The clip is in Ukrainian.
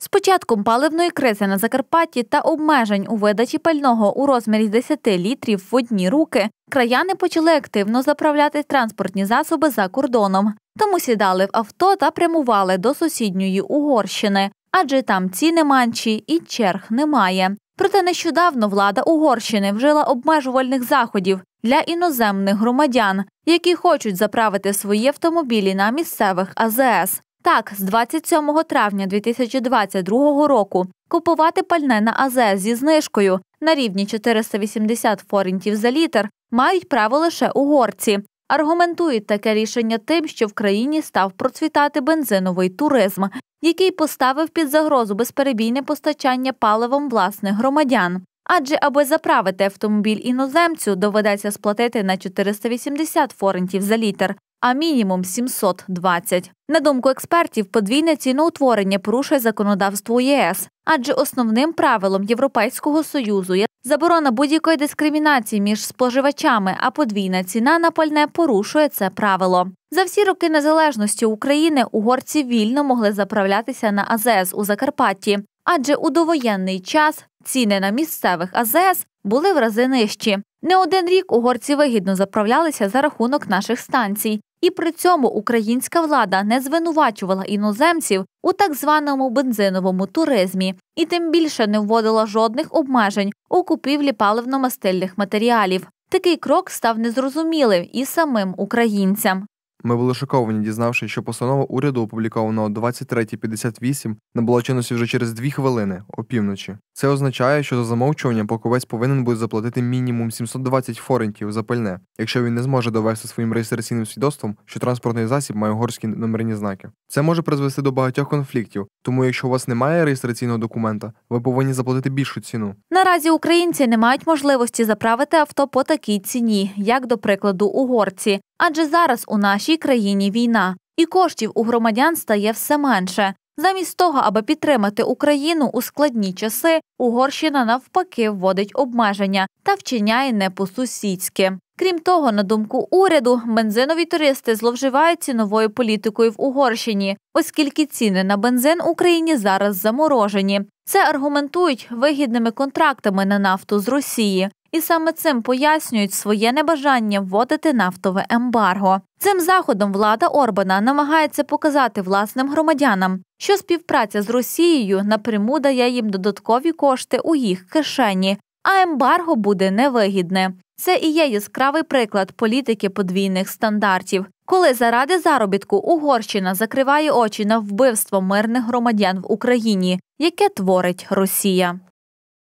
З початком паливної кризи на Закарпатті та обмежень у видачі пального у розмірі 10 літрів в одні руки краяни почали активно заправляти транспортні засоби за кордоном, тому сідали в авто та прямували до сусідньої Угорщини, адже там ціни манчі і черг немає. Проте нещодавно влада Угорщини вжила обмежувальних заходів для іноземних громадян, які хочуть заправити свої автомобілі на місцевих АЗС. Так, з 27 травня 2022 року купувати пальне на АЗЕ зі знижкою на рівні 480 форентів за літр мають право лише угорці. Аргументують таке рішення тим, що в країні став процвітати бензиновий туризм, який поставив під загрозу безперебійне постачання паливом власних громадян. Адже, аби заправити автомобіль іноземцю, доведеться сплатити на 480 форентів за літр, а мінімум 720. На думку експертів, подвійне ціноутворення порушує законодавство ЄС, адже основним правилом Європейського союзу є заборона будь-якої дискримінації між споживачами, а подвійна ціна на пальне порушує це правило. За всі роки незалежності України угорці вільно могли заправлятися на АЗС у Закарпатті, адже у довоєнний час ціни на місцевих АЗС були в рази нижчі. Не один рік угорці вигідно заправлялися за рахунок наших станцій, і при цьому українська влада не звинувачувала іноземців у так званому бензиновому туризмі і тим більше не вводила жодних обмежень у купівлі паливно-мастильних матеріалів. Такий крок став незрозумілим і самим українцям. Ми були шоковані, дізнавшись, що постанова уряду, опублікованого 23.58, набула чинності вже через дві хвилини опівночі. Це означає, що за замовчування покупець повинен буде заплатити мінімум 720 форентів за пальне, якщо він не зможе довести своїм реєстраційним свідоцтвом, що транспортний засіб має горські номерні знаки. Це може призвести до багатьох конфліктів, тому якщо у вас немає реєстраційного документа, ви повинні заплатити більшу ціну. Наразі українці не мають можливості заправити авто по такій ціні, як до прикладу угорці. Адже зараз у нашій країні війна, і коштів у громадян стає все менше. Замість того, аби підтримати Україну у складні часи, Угорщина навпаки вводить обмеження та вчиняє не по сусідськи. Крім того, на думку уряду, бензинові туристи зловживають ціновою політикою в Угорщині, оскільки ціни на бензин в Україні зараз заморожені. Це аргументують вигідними контрактами на нафту з Росії. І саме цим пояснюють своє небажання вводити нафтове ембарго. Цим заходом влада Орбана намагається показати власним громадянам, що співпраця з Росією напряму дає їм додаткові кошти у їх кишені, а ембарго буде невигідне. Це і є яскравий приклад політики подвійних стандартів, коли заради заробітку Угорщина закриває очі на вбивство мирних громадян в Україні, яке творить Росія.